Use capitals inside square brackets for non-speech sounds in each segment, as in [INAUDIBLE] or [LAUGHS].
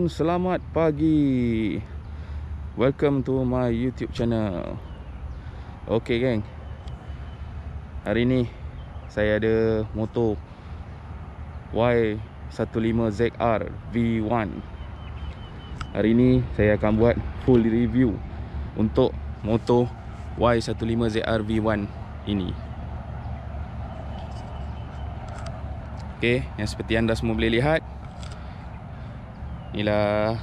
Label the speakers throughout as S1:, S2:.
S1: dan selamat pagi Welcome to my YouTube channel Okay gang. Hari ni Saya ada motor Y15ZR V1 Hari ni saya akan buat full review Untuk motor Y15ZR V1 Ini Okay yang seperti anda semua boleh lihat Inilah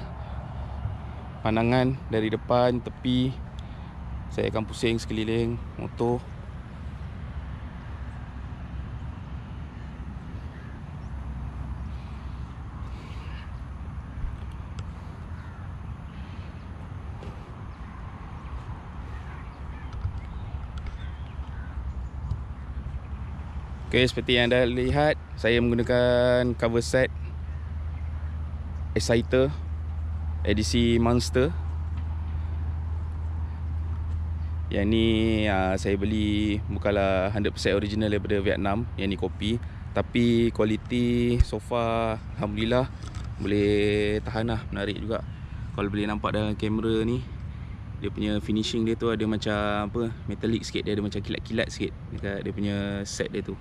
S1: Pandangan dari depan Tepi Saya akan pusing sekeliling motor Okay, seperti yang anda lihat Saya menggunakan cover set Exciter Edisi Monster Yang ni uh, saya beli Bukanlah 100% original daripada Vietnam Yang ni kopi Tapi kualiti so far Alhamdulillah Boleh tahan lah Menarik juga Kalau boleh nampak dalam kamera ni dia punya finishing dia tu ada macam apa metallic sikit dia ada macam kilat-kilat sikit dekat dia punya set dia tu.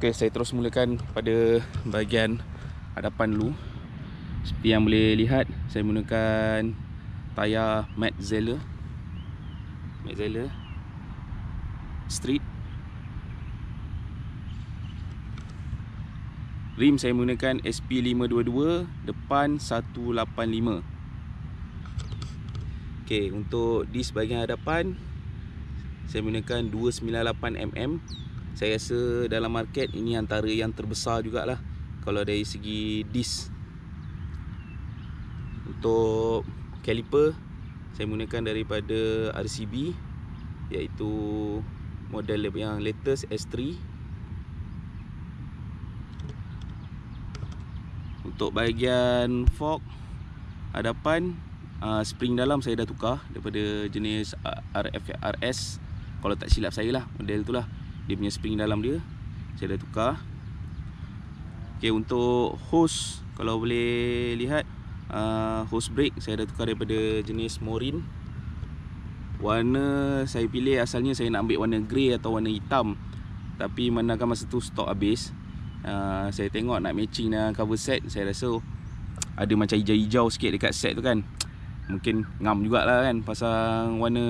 S1: Okey, saya terus mulakan pada bahagian hadapan dulu seperti yang boleh lihat saya menggunakan tayar Matt Zeller Matt Zeller Street rim saya menggunakan SP522 depan 185 Okay, untuk di sebahagian hadapan saya menggunakan 298mm saya rasa dalam market ini antara yang terbesar jugalah 298 kalau dari segi disc untuk caliper saya gunakan daripada RCB iaitu model yang latest S3 untuk bahagian fork hadapan ah, spring dalam saya dah tukar daripada jenis ah, RFRS kalau tak silap saya lah model tu lah dia punya spring dalam dia saya dah tukar Okay untuk hose kalau boleh lihat uh, hose brake saya dah tukar daripada jenis Morin. Warna saya pilih asalnya saya nak ambil warna grey atau warna hitam. Tapi mana manakan masa tu stok habis. Uh, saya tengok nak matching dengan cover set saya rasa oh, ada macam hijau-hijau sikit dekat set tu kan. Mungkin ngam jugalah kan pasang warna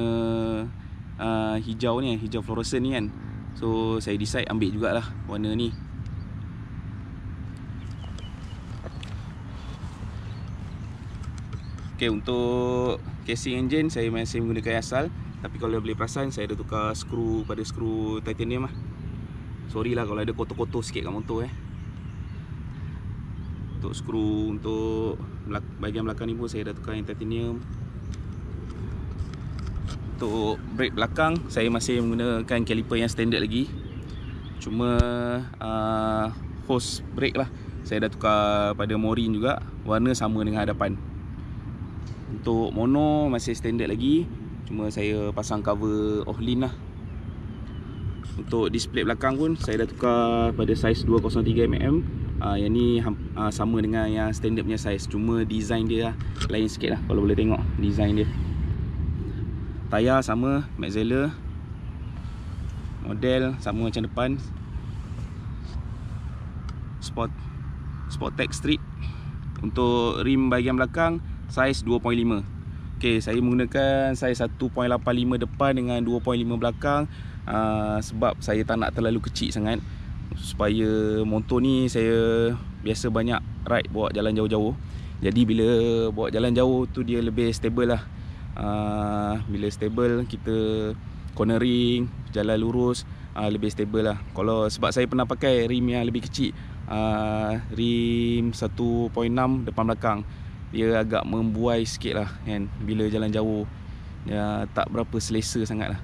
S1: uh, hijau ni, hijau fluorescent ni kan. So saya decide ambil jugalah warna ni Okay, untuk casing engine saya masih menggunakan yang asal tapi kalau boleh perasan saya ada tukar skru pada skru titanium lah sorry lah kalau ada kotor-kotor sikit kat motor eh untuk skru untuk bahagian belakang ni pun saya dah tukar yang titanium untuk brake belakang saya masih menggunakan caliper yang standard lagi cuma uh, hose brake lah saya dah tukar pada morin juga warna sama dengan hadapan untuk mono masih standard lagi Cuma saya pasang cover Ohlin lah Untuk display belakang pun Saya dah tukar pada saiz 203mm uh, Yang ni uh, sama dengan yang standard punya saiz Cuma design dia lah Lain sikit lah kalau boleh tengok design dia Tayar sama Maxxeller Model sama macam depan Sport Sport Tech Street Untuk rim bahagian belakang Saiz 2.5 Ok saya menggunakan saiz 1.85 depan dengan 2.5 belakang uh, Sebab saya tak nak terlalu kecil sangat Supaya motor ni saya biasa banyak ride bawa jalan jauh-jauh Jadi bila bawa jalan jauh tu dia lebih stable lah uh, Bila stable kita cornering, jalan lurus uh, lebih stable lah Kalau sebab saya pernah pakai rim yang lebih kecil uh, Rim 1.6 depan belakang dia agak membuai sikit lah kan bila jalan jauh ya, tak berapa selesa sangat lah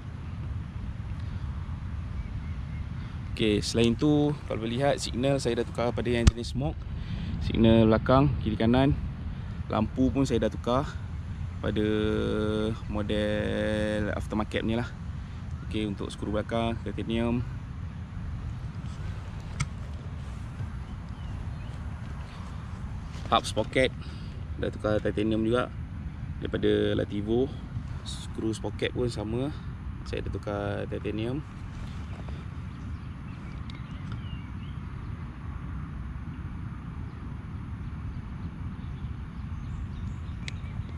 S1: ok selain tu kalau boleh lihat signal saya dah tukar pada yang jenis smoke signal belakang kiri kanan lampu pun saya dah tukar pada model aftermarket ni lah ok untuk skru belakang titanium hubs pocket dah tukar titanium juga daripada Lativo screw sprocket pun sama saya dah tukar titanium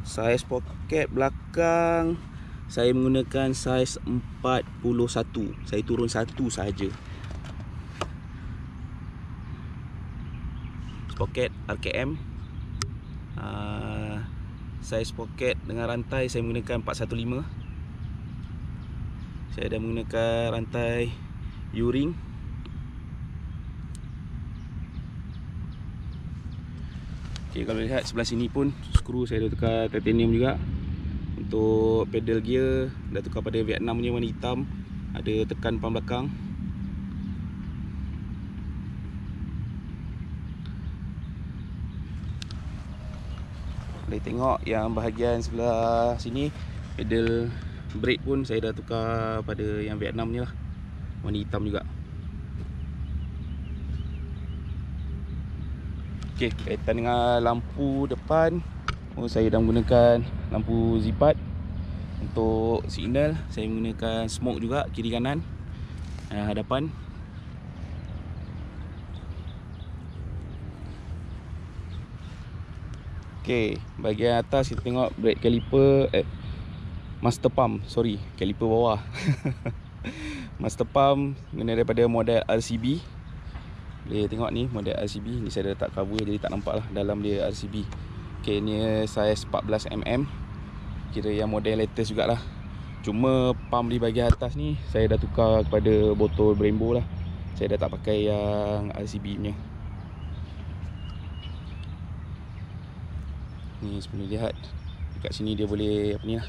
S1: size pocket belakang saya menggunakan size 41 saya turun satu sahaja pocket RKM Size pocket dengan rantai saya menggunakan 415 Saya dah menggunakan rantai U-ring Okay, kalau lihat sebelah sini pun skru saya dah tukar titanium juga untuk pedal gear dah tukar pada Vietnam punya warna hitam ada tekan pam belakang Boleh tengok yang bahagian sebelah sini Pedal brake pun saya dah tukar pada yang Vietnam ni lah Warna hitam juga Okay, kaitan dengan lampu depan oh, Saya dah menggunakan lampu zipat Untuk signal, saya menggunakan smoke juga kiri kanan eh, Hadapan Okay, bagian atas kita tengok brake caliper eh, Master pump, sorry Caliper bawah [LAUGHS] Master pump Guna daripada model RCB Boleh tengok ni model RCB Ni saya dah letak cover jadi tak nampak lah Dalam dia RCB Okay, ni size 14mm Kira yang model latest jugalah Cuma pump di bahagian atas ni Saya dah tukar kepada botol Brembo lah Saya dah tak pakai yang RCB punya ni sebenarnya lihat dekat sini dia boleh apa ni lah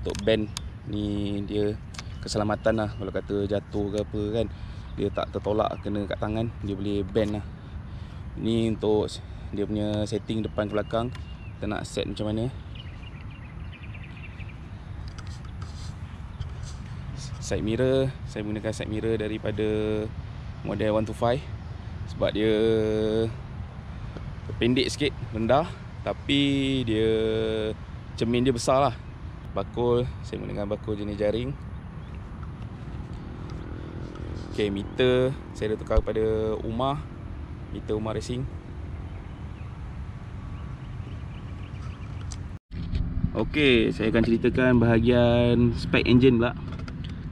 S1: untuk band ni dia keselamatan lah kalau kata jatuh ke apa kan dia tak tertolak kena kat tangan dia boleh band lah ni untuk dia punya setting depan ke belakang kita nak set macam mana side mirror saya menggunakan side mirror daripada model 125 sebab dia pendek sikit rendah tapi dia cermin dia besar lah Bakul, saya dengan bakul jenis jaring Ok, meter saya dah tukar kepada Umar Meter Umar Racing Ok, saya akan ceritakan bahagian spek engine pula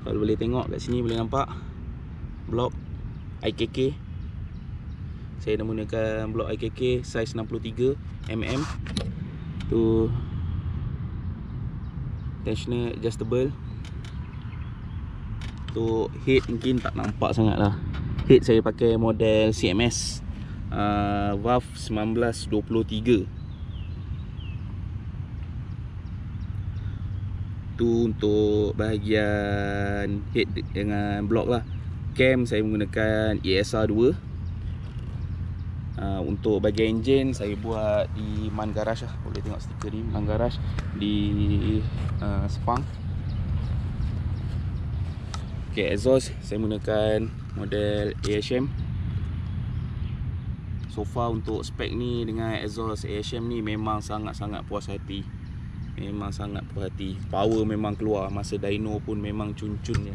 S1: Kalau boleh tengok kat sini boleh nampak Blok IKK Saya dah menggunakan blok IKK size 63 mm tu tensioner adjustable tu head mungkin tak nampak sangat lah head saya pakai model CMS uh, valve 1923 tu untuk bahagian head dengan blok lah cam saya menggunakan ESR 2 Ah, untuk bagi enjin saya buat di Man Garage lah. Boleh tengok stiker ni Man Garage di uh, Sepang. Okay, exhaust saya gunakan model AHM. So far untuk spek ni dengan exhaust AHM ni memang sangat-sangat puas hati. Memang sangat puas hati. Power memang keluar masa dyno pun memang cun-cun je.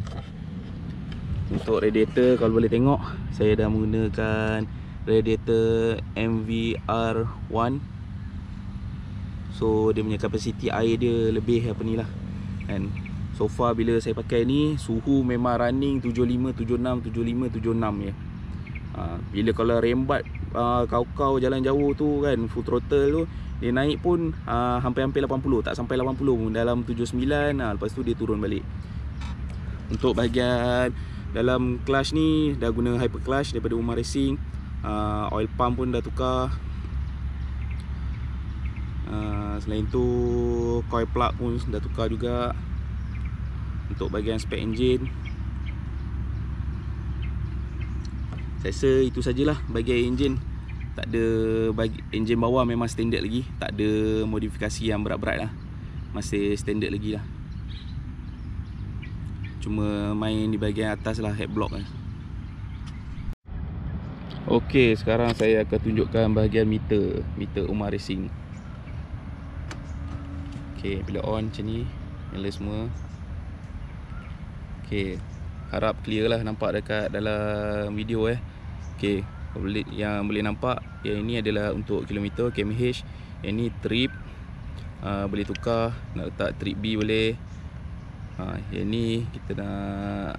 S1: Untuk radiator kalau boleh tengok saya dah menggunakan radiator MVR1 so dia punya kapasiti air dia lebih apa ni lah kan so far bila saya pakai ni suhu memang running 75 76 75 76 ya bila kalau rembat ha, kau-kau jalan jauh tu kan full throttle tu dia naik pun ha, hampir-hampir 80 tak sampai 80 pun dalam 79 ha, lepas tu dia turun balik untuk bahagian dalam clutch ni dah guna hyper clutch daripada Umar Racing uh, oil pump pun dah tukar uh, selain tu coil plug pun dah tukar juga untuk bagian spek enjin saya rasa itu sajalah bagian enjin tak ada bagi enjin bawah memang standard lagi tak ada modifikasi yang berat-berat lah masih standard lagi lah cuma main di bahagian atas lah head block lah. Okey, sekarang saya akan tunjukkan bahagian meter, meter Umar Racing. Okey, bila on macam ni, nyala semua. Okey, harap clear lah nampak dekat dalam video eh. Okey, yang boleh nampak, yang ini adalah untuk kilometer KMH. Yang ini trip. Uh, boleh tukar, nak letak trip B boleh. Ha, uh, yang ni kita nak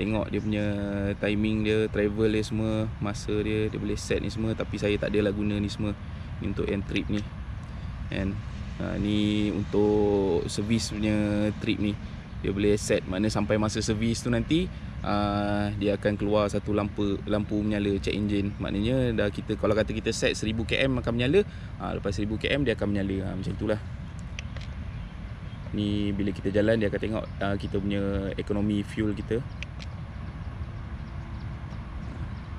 S1: tengok dia punya timing dia, travel dia semua, masa dia, dia boleh set ni semua tapi saya tak adalah guna ni semua ni untuk end trip ni and uh, ni untuk servis punya trip ni dia boleh set mana sampai masa servis tu nanti uh, dia akan keluar satu lampu lampu menyala check engine maknanya dah kita kalau kata kita set 1000km akan menyala uh, lepas 1000km dia akan menyala uh, macam lah ni bila kita jalan dia akan tengok uh, kita punya ekonomi fuel kita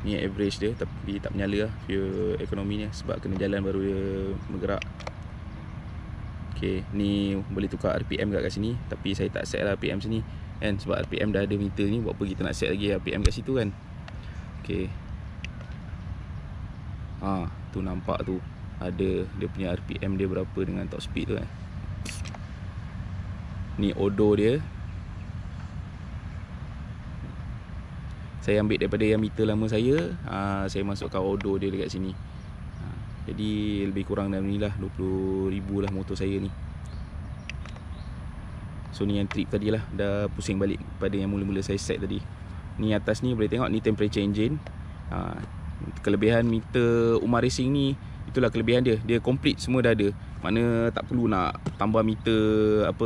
S1: ni average dia tapi tak menyala lah fuel ekonomi ni sebab kena jalan baru dia bergerak ok ni boleh tukar RPM kat, kat sini tapi saya tak set lah RPM sini kan sebab RPM dah ada meter ni buat apa kita nak set lagi RPM kat situ kan ok ha tu nampak tu ada dia punya RPM dia berapa dengan top speed tu kan ni odo dia saya ambil daripada yang meter lama saya uh, saya masukkan odor dia dekat sini uh, jadi lebih kurang dalam ni lah 20,000 lah motor saya ni so ni yang trip tadi lah dah pusing balik pada yang mula-mula saya set tadi ni atas ni boleh tengok ni temperature engine uh, kelebihan meter Umar Racing ni itulah kelebihan dia dia complete semua dah ada mana tak perlu nak tambah meter apa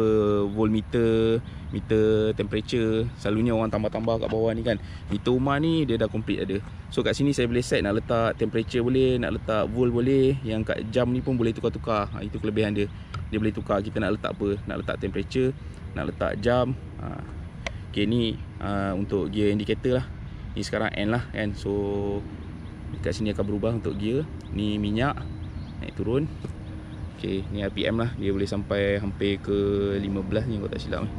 S1: volt meter meter temperature selalunya orang tambah-tambah kat bawah ni kan meter rumah ni dia dah complete ada so kat sini saya boleh set nak letak temperature boleh nak letak volt boleh yang kat jam ni pun boleh tukar-tukar ha, itu kelebihan dia dia boleh tukar kita nak letak apa nak letak temperature nak letak jam ha. ok ni ha, untuk gear indicator lah ni sekarang end lah kan so dekat sini akan berubah untuk gear ni minyak naik turun Okay, ni rpm lah dia boleh sampai hampir ke 15 ni kalau tak silap ni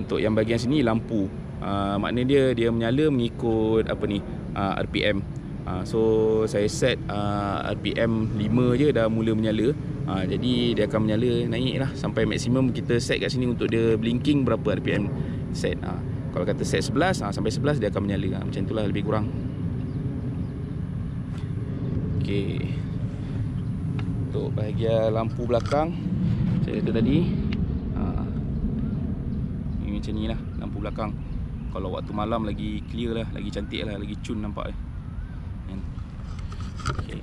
S1: untuk yang bagian sini lampu ha, makna dia dia menyala mengikut apa ni ha, ah, rpm ha, ah, so saya set ha, rpm 5 je dah mula menyala ha, jadi dia akan menyala naik lah sampai maksimum kita set kat sini untuk dia blinking berapa rpm set ha, kalau kata set 11 ha, sampai 11 dia akan menyala ha, macam itulah lebih kurang Okey. Untuk bahagian lampu belakang saya kata tadi ha, macam ni lah lampu belakang. Kalau waktu malam lagi clear lah, lagi cantik lah, lagi cun nampak eh. Okey.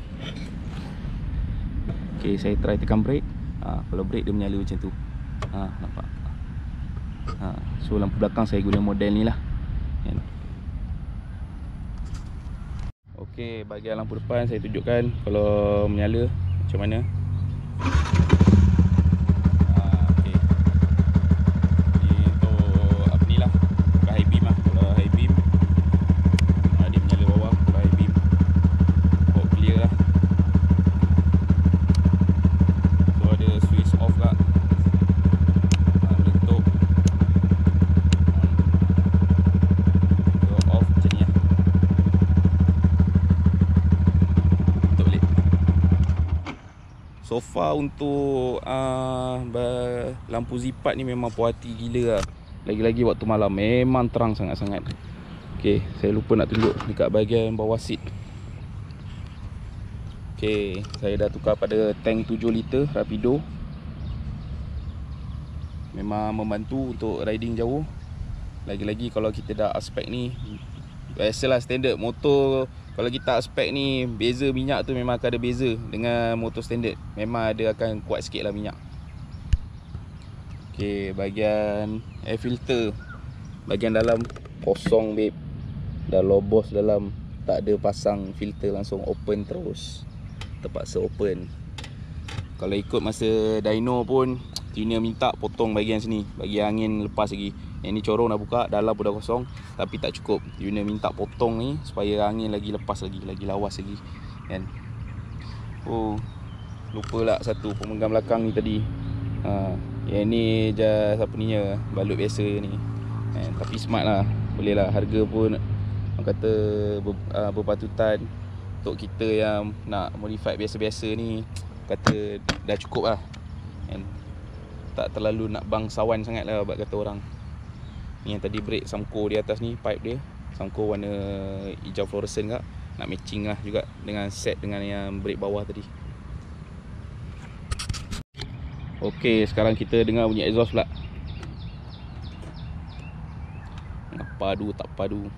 S1: Okey, saya try tekan brake. Ha, kalau brake dia menyala macam tu. Ha, nampak. Ha, so lampu belakang saya guna model ni lah. Kan? Okey, bagi lampu depan saya tunjukkan kalau menyala macam mana. So far untuk uh, Lampu zipat ni memang puas hati gila lah Lagi-lagi waktu malam Memang terang sangat-sangat Okay Saya lupa nak tunjuk Dekat bahagian bawah seat Okay Saya dah tukar pada Tank 7 liter Rapido Memang membantu Untuk riding jauh Lagi-lagi kalau kita dah aspek ni Biasalah standard Motor kalau kita spek ni Beza minyak tu memang akan ada beza Dengan motor standard Memang ada akan kuat sikit lah minyak Ok bahagian air filter Bahagian dalam kosong babe Dah lobos dalam Tak ada pasang filter langsung open terus Terpaksa open Kalau ikut masa dyno pun Tuner minta potong bahagian sini Bagi angin lepas lagi yang ni corong dah buka Dalam pun dah kosong Tapi tak cukup Yuna minta potong ni Supaya angin lagi lepas lagi Lagi lawas lagi Kan Oh Lupa lah satu Pemegang belakang ni tadi ha, Yang ni Just apa ni ya Balut biasa ni And, Tapi smart lah Boleh lah Harga pun Orang kata ber, uh, Berpatutan Untuk kita yang Nak modify biasa-biasa ni Kata Dah cukup lah And, Tak terlalu nak bangsawan sangat lah Buat kata orang ni yang tadi break samko di atas ni pipe dia samko warna hijau fluorescent kak nak matching lah juga dengan set dengan yang break bawah tadi ok sekarang kita dengar bunyi exhaust pula padu tak padu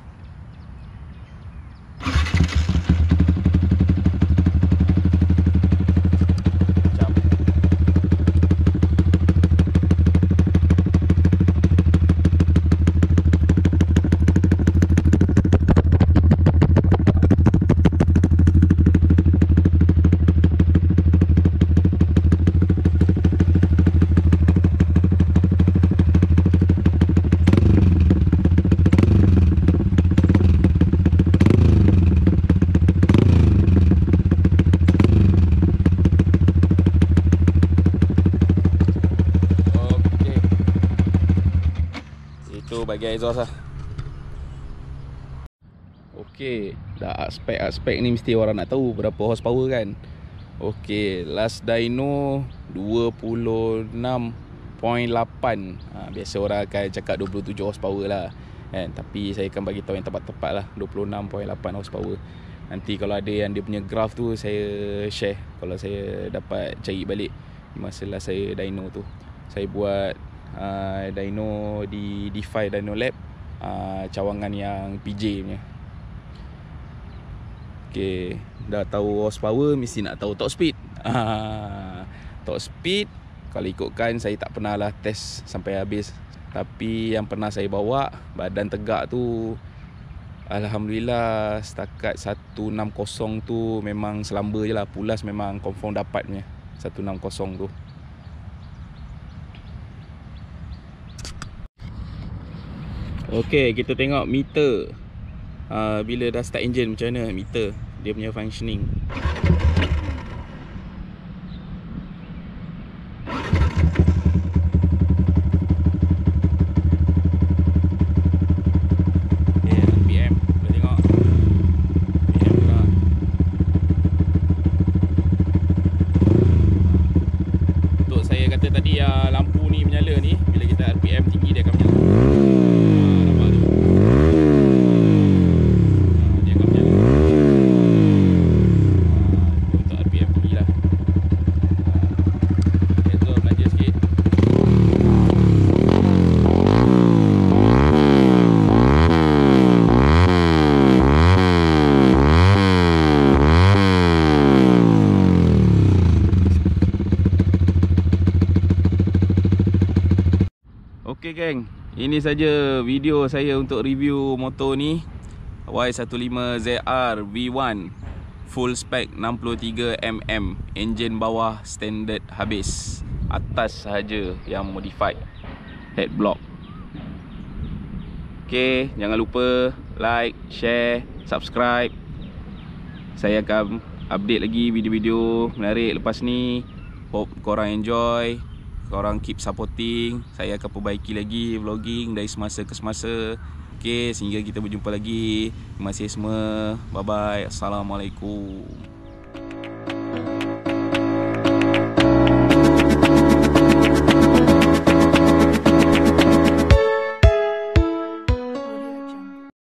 S1: bagi exhaust lah Ok Dah aspek-aspek ah, ni mesti orang nak tahu Berapa horsepower kan Ok Last dyno 26.8 ha, Biasa orang akan cakap 27 horsepower lah kan? Tapi saya akan bagi tahu yang tepat-tepat lah 26.8 horsepower Nanti kalau ada yang dia punya graph tu Saya share Kalau saya dapat cari balik Masalah saya dyno tu Saya buat uh, Dino di DeFi Dino Lab uh, cawangan yang PJ punya. Okay, dah tahu horsepower mesti nak tahu top speed. Uh, [LAUGHS] top speed kalau ikutkan saya tak pernah lah test sampai habis tapi yang pernah saya bawa badan tegak tu Alhamdulillah setakat 160 tu memang selamba je lah Pulas memang confirm dapat dapatnya 160 tu Ok kita tengok meter uh, Bila dah start engine macam mana meter Dia punya functioning geng. Ini saja video saya untuk review motor ni. Y15ZR V1 full spec 63mm enjin bawah standard habis atas saja yang modified head block ok jangan lupa like, share, subscribe saya akan update lagi video-video menarik lepas ni hope korang enjoy korang keep supporting saya akan perbaiki lagi vlogging dari semasa ke semasa Okay, sehingga kita berjumpa lagi terima kasih semua bye bye assalamualaikum